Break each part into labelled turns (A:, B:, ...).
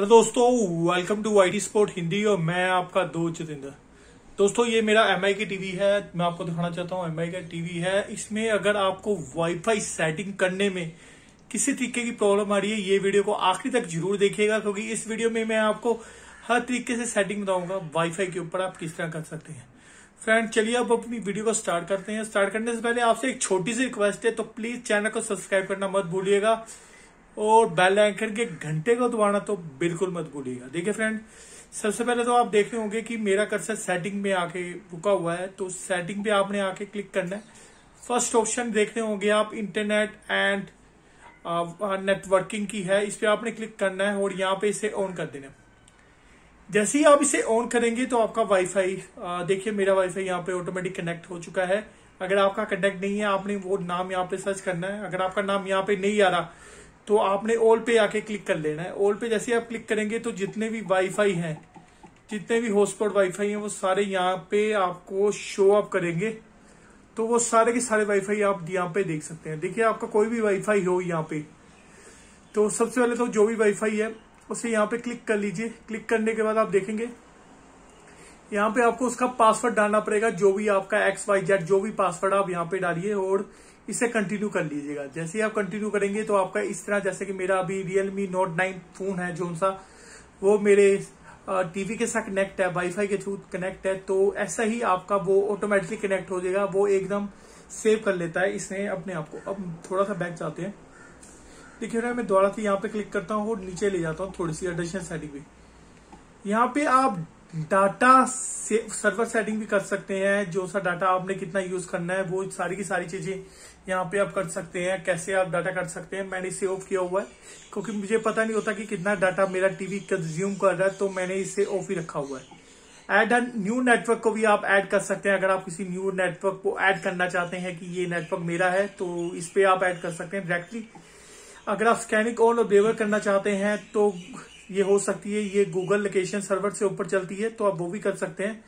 A: hello दोस्तों welcome to I sport Hindi और मैं आपका दो जितेंद्र दोस्तों ये मेरा एम आई की टीवी है मैं आपको दिखाना चाहता हूँ एम आई का टीवी है इसमें अगर आपको वाईफाई सेटिंग करने में किसी तरीके की प्रॉब्लम आ रही है ये वीडियो को आखिरी तक जरूर देखिएगा क्योंकि इस वीडियो में मैं आपको हर तरीके से सेटिंग बताऊंगा वाईफाई के ऊपर आप किस तरह कर सकते हैं फ्रेंड चलिए अब अपनी वीडियो को स्टार्ट करते हैं स्टार्ट करने से पहले आपसे एक छोटी सी रिक्वेस्ट है तो प्लीज चैनल को सब्सक्राइब करना मत भूलिएगा और बेल एंकर के घंटे को दबाना तो बिल्कुल मत भूलिएगा देखिए फ्रेंड सबसे पहले तो आप देखे होंगे कि मेरा कर्सर सेटिंग में आके रुका हुआ है तो सेटिंग पे आपने आके क्लिक करना है फर्स्ट ऑप्शन देख रहे होंगे आप इंटरनेट एंड नेटवर्किंग की है इस पर आपने क्लिक करना है और यहाँ पे इसे ऑन कर देना जैसे ही आप इसे ऑन करेंगे तो आपका वाईफाई uh, देखिए मेरा वाईफाई यहाँ पे ऑटोमेटिक कनेक्ट हो चुका है अगर आपका कनेक्ट नहीं है आपने वो नाम यहाँ पे सर्च करना है अगर आपका नाम यहाँ पे नहीं आ रहा तो आपने ऑल पे आके क्लिक कर लेना है ऑल पे जैसे आप क्लिक करेंगे तो जितने भी वाईफाई हैं जितने भी हॉटस्पॉट वाईफाई हैं वो सारे यहाँ पे आपको शो अप करेंगे तो वो सारे के सारे वाईफाई आप यहाँ पे देख सकते हैं देखिए आपका कोई भी वाईफाई हो यहाँ पे तो सबसे पहले तो जो भी वाईफाई है उसे यहाँ पे क्लिक कर लीजिए क्लिक करने के बाद आप देखेंगे यहाँ पे आपको उसका पासवर्ड डालना पड़ेगा जो भी आपका एक्स वाई जेड जो भी पासवर्ड आप यहाँ पे डालिए और इसे कंटिन्यू कर लीजिएगा जैसे ही आप कंटिन्यू करेंगे तो आपका इस तरह जैसे कि मेरा अभी रियलमी नोट नाइन फोन है जो सा वो मेरे टीवी के साथ कनेक्ट है वाईफाई के थ्रू कनेक्ट है तो ऐसा ही आपका वो ऑटोमेटिकली कनेक्ट हो जाएगा वो एकदम सेव कर लेता है इसने अपने आप को अब थोड़ा सा बैक चाहते हैं देखिये मैं दोबारा से यहाँ पे क्लिक करता हूँ और नीचे ले जाता हूँ थोड़ी सी एडिशनल सेटिंग यहाँ पे आप डाटा सर्वर सेटिंग भी कर सकते हैं जो सा डाटा आपने कितना यूज करना है वो सारी की सारी चीजें यहाँ पे आप कर सकते हैं कैसे आप डाटा कर सकते हैं मैंने इसे ऑफ किया हुआ है क्योंकि मुझे पता नहीं होता कि कितना डाटा मेरा टीवी कंज्यूम कर रहा है तो मैंने इसे ऑफ ही रखा हुआ है एड एंड न्यू नेटवर्क को भी आप ऐड कर सकते हैं अगर आप किसी न्यू नेटवर्क को ऐड करना चाहते हैं कि ये नेटवर्क मेरा है तो इस पे आप ऐड कर सकते हैं डायरेक्टली अगर आप स्कैनिंग ऑन और बेवर करना चाहते हैं तो ये हो सकती है ये गूगल लोकेशन सर्वर से ऊपर चलती है तो आप वो भी कर सकते हैं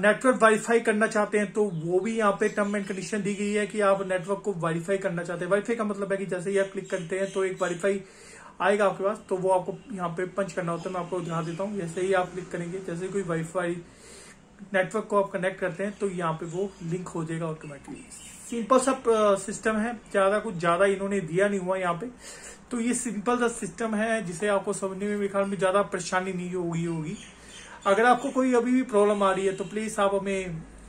A: नेटवर्क वाईफाई करना चाहते हैं तो वो भी यहाँ पे टर्म एंड कंडीशन दी गई है कि आप नेटवर्क को वाईफाई करना चाहते हैं वाईफाई का मतलब है कि जैसे ही आप क्लिक करते हैं तो एक वाईफाई आएगा आपके पास तो वो आपको यहाँ पे पंच करना होता है मैं आपको ध्यान देता हूँ जैसे ही आप क्लिक करेंगे जैसे कोई वाईफाई नेटवर्क को आप कनेक्ट करते हैं तो यहाँ पे वो लिंक हो जाएगा ऑटोमेटिकली सिंपल सा सिस्टम है ज्यादा कुछ ज्यादा इन्होंने दिया नहीं हुआ यहाँ पे तो ये सिंपल सा सिस्टम है जिसे आपको समझने में मेरे ख्याल में ज्यादा परेशानी नहीं होगी होगी अगर आपको कोई अभी भी प्रॉब्लम आ रही है तो प्लीज आप हमें